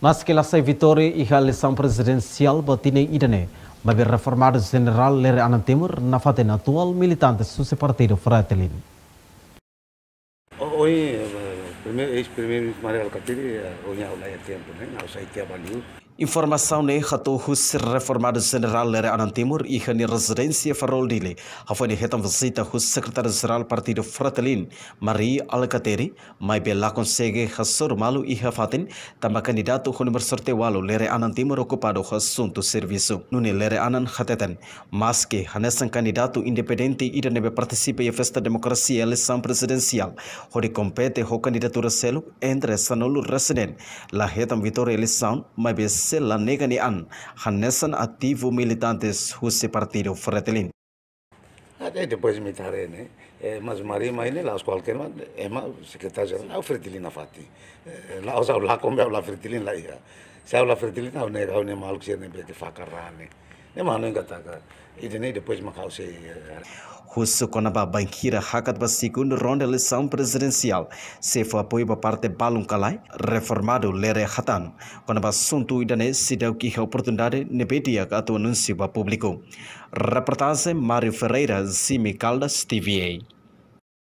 Nas que vitori vitória e a presidencial batine idane, mas reformar general Lere Anantimur na fatena atual militante do partido Fratelin. Hoy, eh, primeiro, ex-primeiro Maria Alcatiri, eh, hoy ya não há tempo, né? ¿eh? Não sei que Informação-ne khatu Hussir reformado general Lere Anan Timur e Rani farol dele. Hafani retam visita Hus secretário-geral partido Fratelin, Marie Alcateri, mai bela consegue khasur Malu e Hafatin, também candidato Hunimur Sortewalo Lere Anan Timur ocupado tu servisu. Nune Lere Anan Hateten, maske Hanesan candidato independente e nebe participa em festa democracia eleição presidensial. Hori compete ho candidatura selo entre Sanolu resident. La retam vitória mai bes se la neganian hanesan activo militantes husi partido Fretilin. Até depois me tarei, né? mas Mari Maine lá os qualquer mas é uma Fati. Lá os lá como é o Fretilina lá Se é o Fretilina, Kataka, Russocona Babanquira, Hakat para segunda ronda eleição presidencial. Se foi apoio para parte Balum Kalai, reformado Lere Hatan. Quando para assunto idane se deu que a oportunidade nebedia que atua anúncio para público. Reportagem Mário Ferreira, Zimi Caldas, TVA.